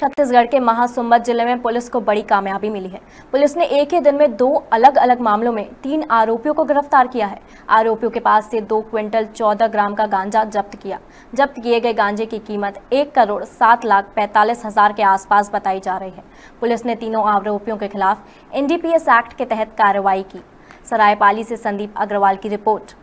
छत्तीसगढ़ के महासुमद जिले में पुलिस को बड़ी कामयाबी मिली है पुलिस ने एक ही दिन में दो अलग अलग मामलों में तीन आरोपियों को गिरफ्तार किया है आरोपियों के पास से दो क्विंटल चौदह ग्राम का गांजा जब्त किया जब्त किए गए गांजे की कीमत एक करोड़ सात लाख पैंतालीस हजार के आसपास बताई जा रही है पुलिस ने तीनों आरोपियों के खिलाफ एनडीपीएस एक्ट के तहत कार्रवाई की सरायपाली से संदीप अग्रवाल की रिपोर्ट